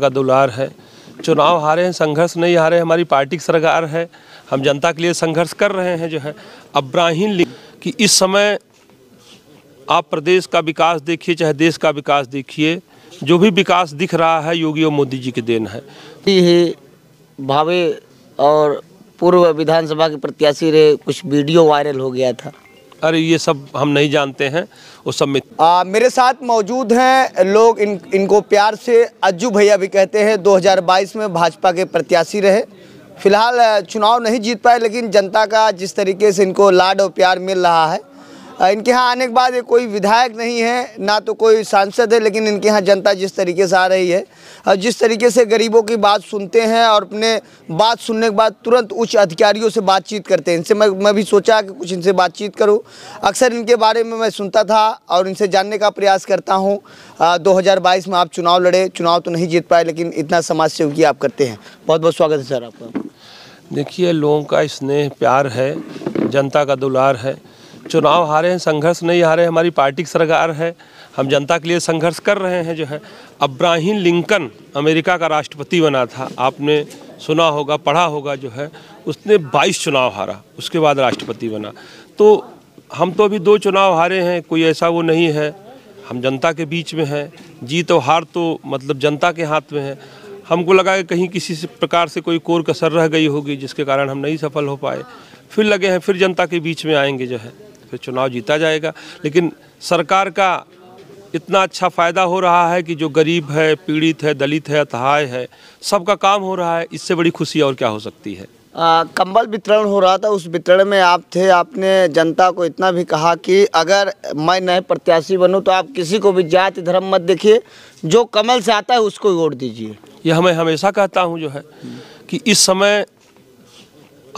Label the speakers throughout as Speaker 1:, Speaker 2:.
Speaker 1: का दुलार है चुनाव हारे हैं संघर्ष नहीं हारे हमारी पार्टी की सरकार है हम जनता के लिए संघर्ष कर रहे हैं जो है अब्राहिम कि इस समय आप प्रदेश का विकास देखिए चाहे देश का विकास देखिए जो भी विकास दिख रहा है योगी और
Speaker 2: मोदी जी के देन है ही भावे और पूर्व विधानसभा के प्रत्याशी रे कुछ वीडियो वायरल हो गया था अरे ये सब हम नहीं जानते हैं वो सब में आ, मेरे साथ मौजूद हैं लोग इन इनको प्यार से अज्जू भैया भी कहते हैं 2022 में भाजपा के प्रत्याशी रहे फिलहाल चुनाव नहीं जीत पाए लेकिन जनता का जिस तरीके से इनको लाड और प्यार मिल रहा है इनके यहाँ आने के बाद कोई विधायक नहीं है ना तो कोई सांसद है लेकिन इनके यहाँ जनता जिस तरीके से आ रही है और जिस तरीके से गरीबों की बात सुनते हैं और अपने बात सुनने के बाद तुरंत उच्च अधिकारियों से बातचीत करते हैं इनसे मैं मैं भी सोचा कि कुछ इनसे बातचीत करूं अक्सर इनके बारे में मैं सुनता था और इनसे जानने का प्रयास करता हूँ दो में आप चुनाव लड़े चुनाव तो नहीं जीत पाए लेकिन इतना समाज सेवकी आप करते हैं बहुत बहुत स्वागत है सर आपका
Speaker 1: देखिए लोगों का स्नेह प्यार है जनता का दुलार है चुनाव हारे हैं संघर्ष नहीं हारे हमारी पार्टी की सरकार है हम जनता के लिए संघर्ष कर रहे हैं जो है अब्राहिम लिंकन अमेरिका का राष्ट्रपति बना था आपने सुना होगा पढ़ा होगा जो है उसने 22 चुनाव हारा उसके बाद राष्ट्रपति बना तो हम तो अभी दो चुनाव हारे हैं कोई ऐसा वो नहीं है हम जनता के बीच में हैं जीत और हार तो मतलब जनता के हाथ में है हमको लगा कि कहीं किसी प्रकार से कोई कोर कसर रह गई होगी जिसके कारण हम नहीं सफल हो पाए फिर लगे हैं फिर जनता के बीच में आएंगे जो है फिर चुनाव जीता जाएगा लेकिन सरकार का इतना अच्छा फ़ायदा हो रहा है कि जो गरीब है पीड़ित है दलित है अतहाय है सबका काम हो रहा है इससे बड़ी खुशी और क्या हो सकती है
Speaker 2: आ, कंबल वितरण हो रहा था उस वितरण में आप थे आपने जनता को इतना भी कहा कि अगर मैं नए प्रत्याशी बनूं तो आप किसी को भी जाति धर्म मत देखिए जो कमल से आता है उसको वोट दीजिए यह मैं हमेशा कहता हूं जो है कि इस समय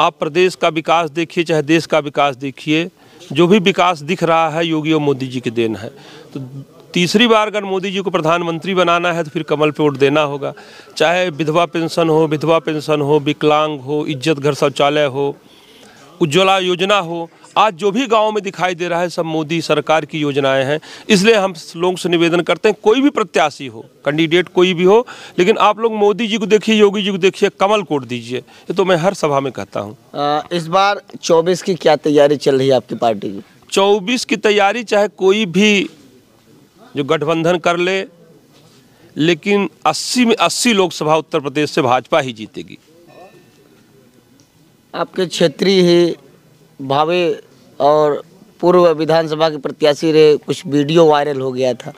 Speaker 2: आप प्रदेश
Speaker 1: का विकास देखिए चाहे देश का विकास देखिए जो भी विकास दिख रहा है योगी और मोदी जी की देन है तो तीसरी बार अगर मोदी जी को प्रधानमंत्री बनाना है तो फिर कमल पे वोट देना होगा चाहे विधवा पेंशन हो विधवा पेंशन हो विकलांग हो इज्जत घर शौचालय हो उज्ज्वला योजना हो आज जो भी गाँव में दिखाई दे रहा है सब मोदी सरकार की योजनाएं हैं इसलिए हम लोगों से निवेदन करते हैं कोई भी प्रत्याशी हो कैंडिडेट कोई भी हो लेकिन आप लोग मोदी जी को देखिए योगी जी को देखिए कमल कोट दीजिए ये तो मैं हर सभा में कहता हूँ
Speaker 2: इस बार चौबीस की क्या तैयारी चल रही है आपकी पार्टी की
Speaker 1: चौबीस की तैयारी चाहे कोई भी जो गठबंधन कर ले लेकिन अस्सी में अस्सी लोकसभा उत्तर प्रदेश से भाजपा ही जीतेगी
Speaker 2: आपके क्षेत्रीय ही भावे और पूर्व विधानसभा के प्रत्याशी रहे कुछ वीडियो वायरल हो गया था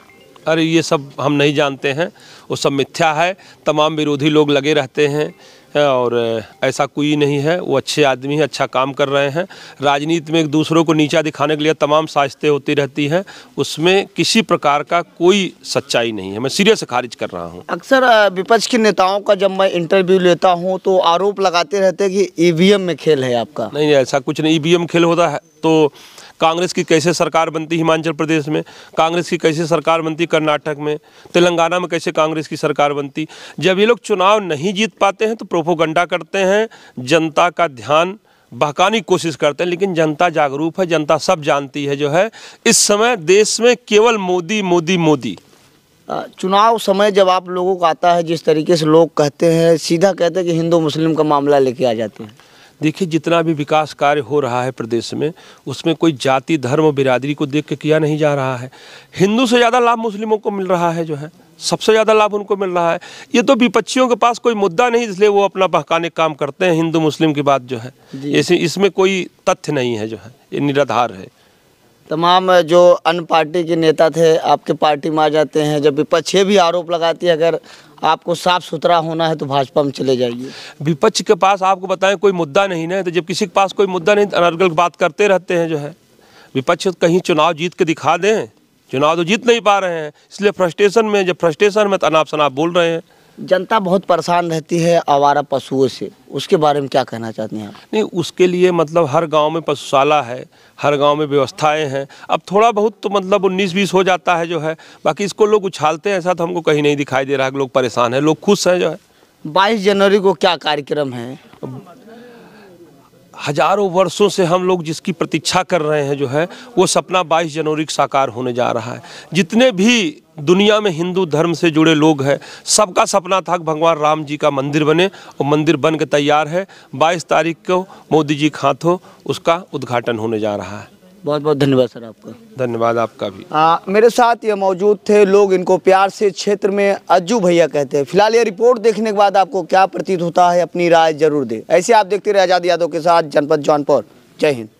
Speaker 1: अरे ये सब हम नहीं जानते हैं वो सब मिथ्या है तमाम विरोधी लोग लगे रहते हैं है और ऐसा कोई नहीं है वो अच्छे आदमी हैं अच्छा काम कर रहे हैं राजनीति में एक दूसरों को नीचा दिखाने के लिए तमाम साजिशें होती रहती हैं उसमें किसी प्रकार का कोई सच्चाई नहीं है मैं सीरियस खारिज कर रहा हूँ
Speaker 2: अक्सर विपक्ष के नेताओं का जब मैं इंटरव्यू लेता हूँ तो आरोप लगाते रहते हैं कि ई e में खेल है आपका
Speaker 1: नहीं ऐसा कुछ नहीं ई e खेल होता है तो कांग्रेस की कैसे सरकार बनती हिमाचल प्रदेश में कांग्रेस की कैसे सरकार बनती कर्नाटक में तेलंगाना में कैसे कांग्रेस की सरकार बनती जब ये लोग चुनाव नहीं जीत पाते हैं तो प्रोपोगंडा करते हैं जनता का ध्यान बहकाने की कोशिश करते हैं लेकिन जनता जागरूक है जनता सब जानती है जो है इस समय देश में केवल मोदी मोदी मोदी
Speaker 2: चुनाव समय जब आप लोगों को आता है जिस तरीके से लोग कहते हैं सीधा कहते हैं कि हिंदू मुस्लिम का मामला लेके आ जाते हैं देखिए जितना भी
Speaker 1: विकास कार्य हो रहा है प्रदेश में उसमें कोई जाति धर्म बिरादरी को देख के किया नहीं जा रहा है हिंदू से ज़्यादा लाभ मुस्लिमों को मिल रहा है जो है सबसे ज़्यादा लाभ उनको मिल रहा है ये तो विपक्षियों के पास कोई मुद्दा नहीं इसलिए वो अपना बहकाने काम करते हैं हिंदू मुस्लिम की बात जो है ऐसे इसमें कोई तथ्य नहीं है जो है ये निराधार है
Speaker 2: तमाम जो अन्य पार्टी के नेता थे आपके पार्टी में आ जाते हैं जब विपक्ष ये भी आरोप लगाती है अगर आपको साफ सुथरा होना है तो भाजपा में चले जाइए
Speaker 1: विपक्ष के पास आपको बताएं कोई मुद्दा नहीं ना तो जब किसी के पास कोई मुद्दा नहीं तो अनर्गल बात करते रहते हैं जो है विपक्ष कहीं चुनाव जीत के दिखा दें चुनाव तो जीत नहीं पा रहे हैं इसलिए फ्रस्ट्रेशन में जब फ्रस्ट्रेशन में तो अनाप शनाप बोल रहे हैं
Speaker 2: जनता बहुत परेशान रहती है आवारा पशुओं से उसके बारे में क्या कहना चाहते हैं आप नहीं
Speaker 1: उसके लिए मतलब हर गांव में पशुशाला है हर गांव में व्यवस्थाएं हैं अब थोड़ा बहुत तो मतलब उन्नीस बीस हो जाता है जो है बाकी इसको लोग उछालते हैं ऐसा तो हमको कहीं नहीं दिखाई दे रहा है लोग परेशान हैं लोग खुश
Speaker 2: हैं जो है बाईस जनवरी को क्या कार्यक्रम है
Speaker 1: हजारों वर्षों से हम लोग जिसकी प्रतीक्षा कर रहे हैं जो है वो सपना 22 जनवरी को साकार होने जा रहा है जितने भी दुनिया में हिंदू धर्म से जुड़े लोग हैं सबका सपना था कि भगवान राम जी का मंदिर बने और मंदिर बन के तैयार है 22 तारीख को मोदी जी के हाथों उसका उद्घाटन होने जा रहा है बहुत बहुत धन्यवाद सर आपका धन्यवाद आपका भी
Speaker 2: आ, मेरे साथ ये मौजूद थे लोग इनको प्यार से क्षेत्र में अज्जू भैया कहते हैं फिलहाल ये रिपोर्ट देखने के बाद आपको क्या प्रतीत होता है अपनी राय जरूर दे ऐसे आप देखते रहे आज़ाद यादव के साथ जनपद जौनपुर जय हिंद